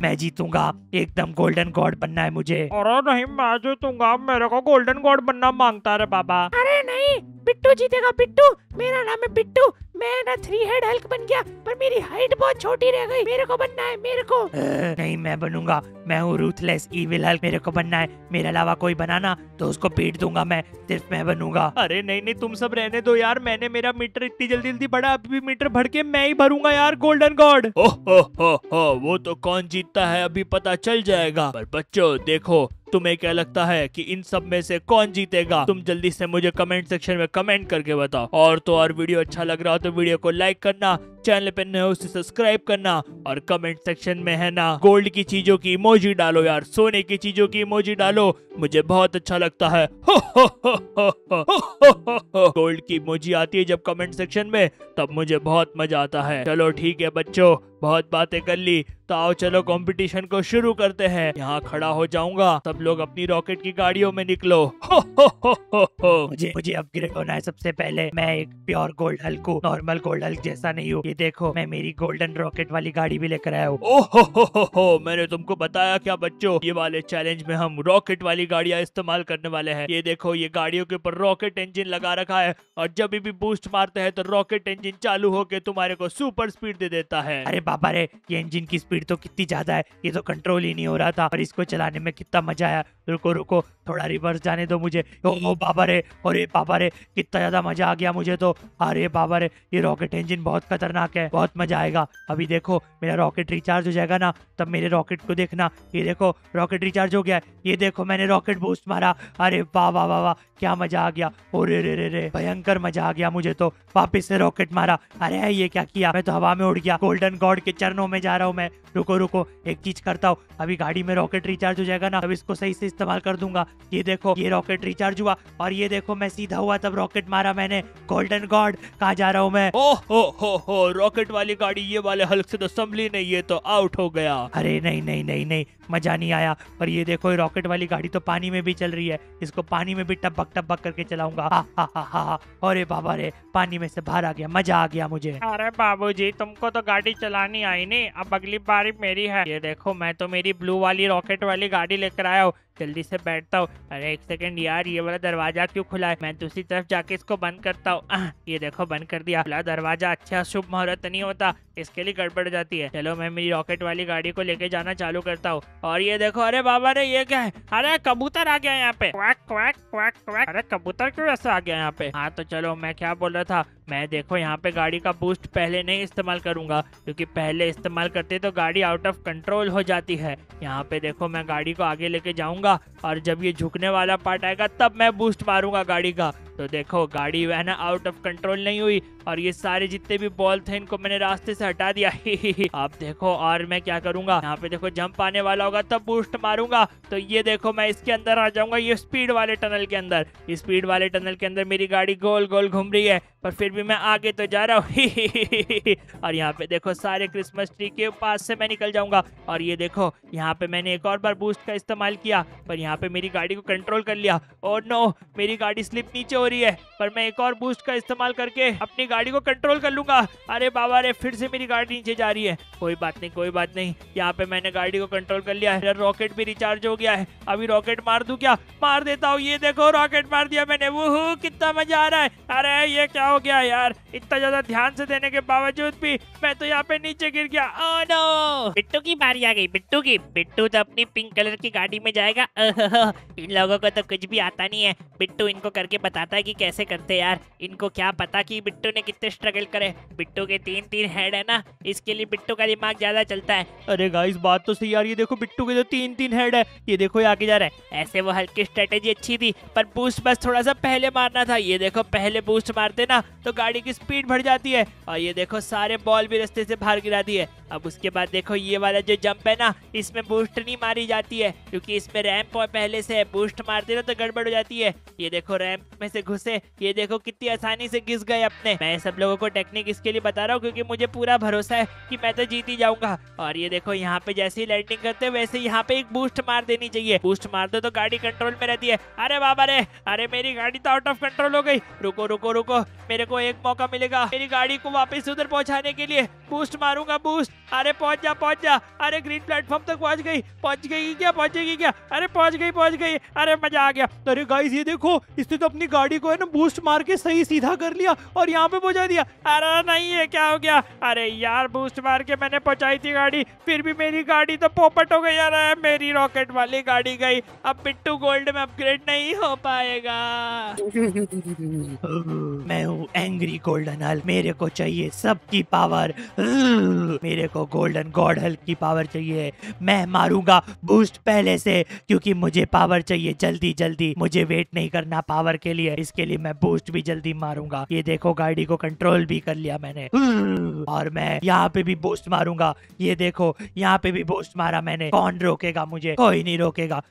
मैं जीतूंगा एकदम गोल्डन गॉड बनना है मुझे और नहीं मैं जीतूंगा मेरे को गोल्डन गॉड बनना मांगता रे बाबा अरे नहीं बिट्टू जीतेगा बिट्टू मेरा नाम है बिट्टू मैं ना थ्री हेड हल्क बन गया पर मेरी हाइट बहुत छोटी रह गई मेरे को बनना है मेरे को आ, नहीं मैं बनूंगा मैं हूँ रूथलेस इविल हल्क मेरे को बनना है मेरे अलावा कोई बनाना तो उसको पीट दूंगा मैं सिर्फ मैं बनूंगा अरे नहीं नहीं तुम सब रहने दो यार मैंने मेरा मीटर इतनी जल्दी जल्दी बढ़ा अभी भी मीटर भर के मैं ही भरूंगा यार गोल्डन गॉड हो, हो, वो तो कौन जीतता है अभी पता चल जाएगा पर बच्चों देखो तुम्हें क्या लगता है कि इन सब में से कौन जीतेगा तुम जल्दी से मुझे कमेंट सेक्शन में कमेंट करके बताओ और तो और वीडियो अच्छा लग रहा हो तो वीडियो को लाइक करना चैनल पे नए उसे सब्सक्राइब करना और कमेंट सेक्शन में है ना गोल्ड की चीजों की इमोजी डालो यार सोने की चीजों की इमोजी डालो मुझे बहुत अच्छा लगता है गोल्ड की इमोजी आती है जब कमेंट सेक्शन में तब मुझे बहुत मजा आता है चलो ठीक है बच्चों बहुत बातें कर ली तो आओ चलो कंपटीशन को शुरू करते हैं यहाँ खड़ा हो जाऊंगा सब लोग अपनी रॉकेट की गाड़ियों में निकलो हो हो हो हो हो मुझे मुझे अपग्रेड होना है सबसे पहले मैं एक प्योर गोल्ड हल्क हूँ नॉर्मल गोल्ड हल्क जैसा नहीं हूँ ये देखो मैं मेरी गोल्डन रॉकेट वाली गाड़ी भी लेकर आया हूँ ओह हो हो हो मैंने तुमको बताया क्या बच्चों ये वाले चैलेंज में हम रॉकेट वाली गाड़ियाँ इस्तेमाल करने वाले है ये देखो ये गाड़ियों के ऊपर रॉकेट इंजिन लगा रखा है और जब भी बूस्ट मारते हैं तो रॉकेट इंजिन चालू होकर तुम्हारे को सुपर स्पीड दे देता है अरे बाबा रे ये इंजन की स्पीड तो कितनी ज्यादा है ये तो कंट्रोल ही नहीं हो रहा था और इसको चलाने में कितना मजा आया रुको रुको थोड़ा रिवर्स जाने दो मुझे ओ, ओ बाबा रे अरे बाबा रे कितना ज़्यादा मज़ा आ गया मुझे तो अरे बाबा रे ये रॉकेट इंजन बहुत खतरनाक है बहुत मज़ा आएगा अभी देखो मेरा रॉकेट रिचार्ज हो जाएगा ना तब मेरे रॉकेट को देखना ये देखो रॉकेट रिचार्ज हो गया ये देखो मैंने रॉकेट बूस्ट मारा अरे वाह वाह वाह वाह क्या मज़ा आ गया ओ रे रे रे रे भयंकर मज़ा आ गया मुझे तो वापिस से रॉकेट मारा अरे ये क्या किया मैं तो हवा में उड़ गया गोल्डन गॉड के चरणों में जा रहा हूँ मैं रुको रुको एक चीज करता हूँ अभी गाड़ी में रॉकेट रिचार्ज हो जाएगा ना अब इसको सही से इस्तेमाल कर दूंगा ये देखो ये रॉकेट रिचार्ज हुआ और ये देखो मैं सीधा हुआ तब रॉकेट मारा मैंने गोल्डन गॉड कहा जा रहा हूँ मैं ओ हो हो हो रॉकेट वाली गाड़ी ये वाले हल्क से तो संभली नहीं ये तो आउट हो गया अरे नहीं नहीं नहीं नहीं मजा नहीं आया और ये देखो ये रॉकेट वाली गाड़ी तो पानी में भी चल रही है इसको पानी में भी टपक टपक करके चलाऊंगा हा हा हा हा अरे बाबा रे पानी में से बाहर आ गया मजा आ गया मुझे अरे बाबूजी तुमको तो गाड़ी चलानी आई नहीं अब अगली बारी मेरी है ये देखो मैं तो मेरी ब्लू वाली रॉकेट वाली गाड़ी लेकर आया हूँ जल्दी से बैठता हूँ अरे एक सेकंड यार ये वाला दरवाजा क्यों खुला है मैं दूसरी तो तरफ जाके इसको बंद करता हूँ ये देखो बंद कर दिया खुला दरवाजा अच्छा शुभ मुहूर्त नहीं होता इसके लिए गड़बड़ जाती है चलो मैं मेरी रॉकेट वाली गाड़ी को लेके जाना चालू करता हूँ और ये देखो अरे बाबा रे ये क्या है अरे कबूतर आ गया यहाँ पे क्वैक क्वैक क्वैक क्वैक अरे कबूतर क्यों ऐसा आ गया यहाँ पे हाँ तो चलो मैं क्या बोल रहा था मैं देखो यहाँ पे गाड़ी का बूस्ट पहले नहीं इस्तेमाल करूँगा क्योंकि पहले इस्तेमाल करते तो गाड़ी आउट ऑफ कंट्रोल हो जाती है यहाँ पे देखो मैं गाड़ी को आगे लेके जाऊँगा और जब ये झुकने वाला पार्ट आएगा तब मैं बूस्ट मारूंगा गाड़ी का तो देखो गाड़ी वह ना आउट ऑफ कंट्रोल नहीं हुई और ये सारे जितने भी बॉल थे इनको मैंने रास्ते से हटा दिया आप देखो और मैं क्या करूंगा यहाँ पे देखो जंप आने वाला होगा तब बूस्ट मारूंगा तो ये देखो मैं इसके अंदर आ जाऊंगा ये स्पीड वाले टनल के अंदर स्पीड वाले टनल के अंदर मेरी गाड़ी गोल गोल घूम रही है पर फिर भी मैं आगे तो जा रहा हूँ और यहाँ पे देखो सारे क्रिसमस ट्री के पास से मैं निकल जाऊंगा और ये देखो यहाँ पे मैंने एक और बार बूस्ट का इस्तेमाल किया पर यहाँ यहाँ पे मेरी गाड़ी को कंट्रोल कर लिया और oh नो मेरी गाड़ी स्लिप नीचे हो रही है पर मैं एक और बूस्ट का इस्तेमाल करके अपनी गाड़ी को कंट्रोल कर लूंगा अरे बाबा अरे फिर से मेरी गाड़ी नीचे जा रही है कोई बात नहीं कोई बात नहीं यहाँ पे मैंने गाड़ी को कंट्रोल कर लिया है रॉकेट भी रिचार्ज हो गया है अभी रॉकेट मार दू क्या मार देता हूँ ये देखो रॉकेट मार दिया मैंने वो कितना मजा आ रहा है अरे ये क्या हो गया यार इतना ज्यादा ध्यान से देने के बावजूद भी मैं तो यहाँ पे नीचे गिर गया ओ oh नो बिट्टू की बारी आ गई बिट्टू की बिट्टू तो अपनी पिंक कलर की गाड़ी में जाएगा इन लोगों को तो कुछ भी आता नहीं है बिट्टू इनको करके बताता है कि कैसे करते यार इनको क्या पता कि बिट्टू ने कितने स्ट्रगल करे बिट्टू के तीन तीन हेड है ना इसके लिए बिट्टू का दिमाग ज़्यादा चलता है अरे गाइस बात तो सही यार ये देखो बिट्टू के जो तीन तीन हेड है ये देखो ये आगे जा रहा है ऐसे वो हल्की स्ट्रेटेजी अच्छी थी पर बूस्ट बस थोड़ा सा पहले मारना था ये देखो पहले बूस्ट मारते ना तो गाड़ी की स्पीड बढ़ जाती है और ये देखो सारे बॉल भी रस्ते से बाहर गिराती है अब उसके बाद देखो ये वाला जो जंप है ना इसमें बूस्ट नहीं मारी जाती है क्योंकि इसमें रैम्प और और पहले से बूस्ट मारते रहो तो गड़बड़ हो जाती है ये देखो रैंप में से घुसे ये देखो कितनी आसानी से घिस गए अपने मैं सब लोगों को टेक्निक इसके लिए बता रहा हूँ क्योंकि मुझे पूरा भरोसा है कि मैं तो जीत ही जाऊंगा और ये देखो यहाँ पे जैसे ही लैंडिंग करते वैसे यहाँ पे एक बूस्ट मार देनी चाहिए बूस्ट मार दो तो गाड़ी कंट्रोल में रहती है अरे बाबा रे अरे मेरी गाड़ी तो आउट ऑफ कंट्रोल हो गई रुको रुको रुको मेरे को एक मौका मिलेगा मेरी गाड़ी को वापस उधर पहुँचाने के लिए बूस्ट मारूंगा बूस्ट अरे पहुंच जा पहुंच जा अरे ग्रीन प्लेटफॉर्म तक पहुंच गई पहुंच गई क्या पहुंचेगी क्या अरे पहुंच गई पहुंच गई अरे मजा आ गया अरे गाइस ये देखो इसने तो अपनी गाड़ी को है ना बूस्ट मार के सही सीधा कर लिया और यहाँ पे पहुंचा दिया अरे नहीं है क्या हो गया अरे यार बूस्ट मार के मैंने पहुंचाई थी गाड़ी फिर भी मेरी गाड़ी तो पोपट हो गई अरे मेरी रॉकेट वाली गाड़ी गई अब पिट्टू गोल्ड में अपग्रेड नहीं हो पाएगा मैं हूँ एंग्री गोल्डन हल मेरे को चाहिए सबकी पावर मेरे को गोल्डन गॉड हल्क की पावर चाहिए मैं मारूंगा बूस्ट पहले से क्योंकि मुझे पावर चाहिए जल्दी जल्दी मुझे वेट नहीं करना पावर के लिए इसके लिए मैं बूस्ट भी जल्दी मारूंगा ये देखो गाड़ी को कंट्रोल भी कर लिया मैंने और मैं यहाँ पे भी बूस्ट मारूंगा ये देखो यहाँ पे भी बूस्ट मारा मैंने कौन रोकेगा मुझे कोई नहीं रोकेगा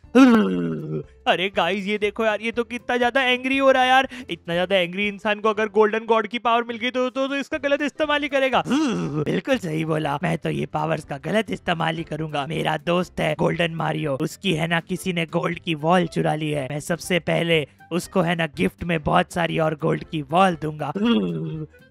अरे गाइस ये देखो यार ये तो कितना ज्यादा एंग्री हो रहा है यार इतना ज्यादा एंग्री इंसान को अगर गोल्डन गॉड की पावर मिल गई तो, तो, तो इसका गलत इस्तेमाल ही करेगा बिल्कुल सही बोला मैं तो ये पावर्स का गलत इस्तेमाल ही करूंगा मेरा दोस्त है गोल्डन मारियो उसकी है ना किसी ने गोल्ड की वॉल चुरा ली है मैं सबसे पहले उसको है ना गिफ्ट में बहुत सारी और गोल्ड की वॉल दूंगा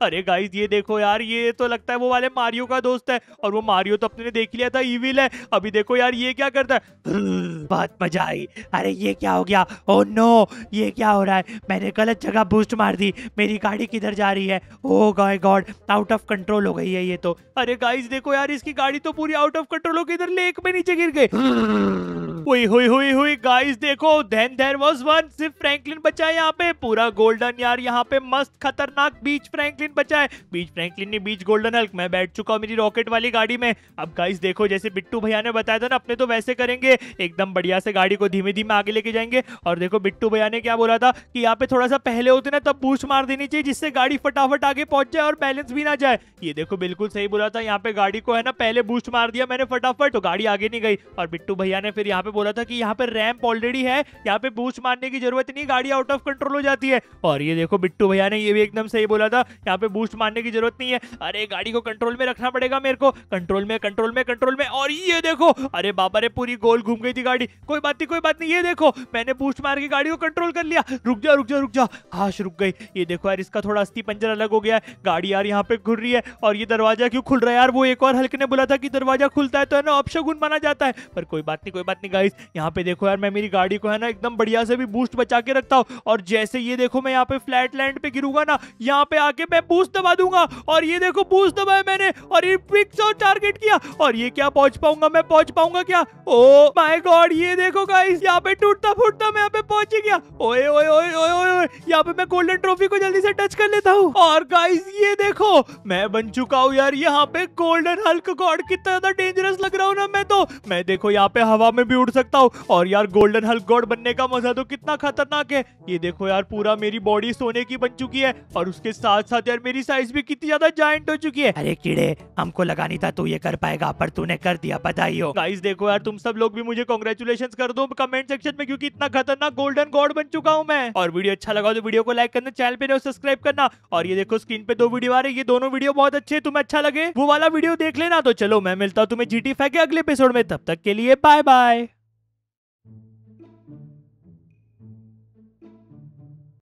अरे गाइस ये देखो यार ये तो लगता है वो वाले मारियो का दोस्त है और वो मारियो तो अपने ने देख लिया था इविल है अभी देखो यार ये क्या करता है बहुत मजा आई अरे ये क्या हो गया ओ oh नो ये क्या हो रहा है मैंने गलत जगह बूस्ट मार दी मेरी गाड़ी किधर जा रही है ओ गाय गॉड आउट ऑफ कंट्रोल हो गई है ये तो अरे गाइज देखो यार इसकी गाड़ी तो पूरी आउट ऑफ कंट्रोल होगी इधर लेक में नीचे गिर गए हुई हुई हुई हुई गाइस देखो देन देर वाज वन सिर्फ फ्रैंक फ्रैंकलिन बचा है यहाँ पे पूरा गोल्डन यार यहाँ पे मस्त खतरनाक बीच फ्रैंकलिन बचा है बीच फ्रैंकलिन ने बीच गोल्डन हल्क मैं बैठ चुका हूँ मेरी रॉकेट वाली गाड़ी में अब गाइस देखो जैसे बिट्टू भैया ने बताया था ना अपने तो वैसे करेंगे एकदम बढ़िया से गाड़ी को धीमे धीमे आगे लेके जाएंगे और देखो बिट्टू भैया ने क्या बोला था कि यहाँ पे थोड़ा सा पहले होते ना तब बूस्ट मार देनी चाहिए जिससे गाड़ी फटाफट आगे पहुंच जाए और बैलेंस भी ना जाए ये देखो बिल्कुल सही बोला था यहाँ पे गाड़ी को है ना पहले बूस्ट मार दिया मैंने फटाफट तो गाड़ी आगे नहीं गई और बिट्टू भैया ने फिर यहाँ पे बोला था कि यहाँ पे रैम्प ऑलरेडी है यहाँ पे बूस्ट मारने की जरूरत नहीं गाड़ी आउट ऑफ कंट्रोल हो जाती है और ये देखो बिट्टू भैया ने ये भी एकदम सही बोला था यहाँ पे बूस्ट मारने की जरूरत नहीं है अरे गाड़ी को कंट्रोल में रखना पड़ेगा मेरे को कंट्रोल में कंट्रोल में कंट्रोल में और ये देखो अरे बाबा रे पूरी गोल घूम गई थी गाड़ी कोई बात नहीं कोई बात नहीं ये देखो मैंने बूस्ट मार के गाड़ी को कंट्रोल कर लिया रुक जा रुक जा रुक जा हाश रुक गई ये देखो यार इसका थोड़ा अस्थि पंजर अलग हो गया है गाड़ी यार यहाँ पे घुर रही है और ये दरवाजा क्यों खुल रहा है यार वो एक और हल्के ने बोला था कि दरवाजा खुलता है तो है ना अपशगुन माना जाता है पर कोई बात नहीं कोई बात नहीं गाइस यहाँ पे देखो यार मैं मेरी गाड़ी को है ना एकदम बढ़िया से भी बूस्ट बचा के सकता हूँ और जैसे ये देखो मैं यहाँ पे फ्लैट लैंड पे गिरूंगा ना यहाँ पे आके मैं बूस दबा दूंगा और ये देखो बूस दबाया मैंने और ये पिक्स और टारगेट किया और ये क्या पहुंच पाऊंगा मैं पहुंच पाऊंगा क्या ओ माई गॉड ये देखो गाइस यहाँ पे टूटता फूटता मैं यहाँ पे पहुंच गया ओए ओए ओए ओए ओए यहाँ पे मैं गोल्डन ट्रॉफी को जल्दी से टच कर लेता हूँ और गाइस ये देखो मैं बन चुका हूँ यार यहाँ पे गोल्डन हल्क गॉड कितना ज्यादा डेंजरस लग रहा हूँ ना मैं तो मैं देखो यहाँ पे हवा में भी उड़ सकता हूँ और यार गोल्डन हल्क गॉड बनने का मजा तो कितना खतरनाक है ये देखो यार पूरा मेरी बॉडी सोने की बन चुकी है और उसके साथ साथ यार मेरी साइज भी कितनी ज्यादा जॉइंट हो चुकी है अरे कीड़े हमको लगा नहीं था तू ये कर पाएगा पर तूने कर दिया पता ही हो गाइस देखो यार तुम सब लोग भी मुझे कॉन्ग्रेचुलेशन कर दो कमेंट सेक्शन में क्योंकि इतना खतरनाक गोल्डन गॉड बन चुका हूँ मैं और वीडियो अच्छा लगा तो वीडियो को लाइक करना चैनल पे सब्सक्राइब करना और ये देखो स्क्रीन पे दो वीडियो आ रहे ये दोनों वीडियो बहुत अच्छे तुम्हें अच्छा लगे वो वाला वीडियो देख लेना तो चलो मैं मिलता हूँ तुम्हें जीटी फाइव के अगले एपिसोड में तब तक के लिए बाय बाय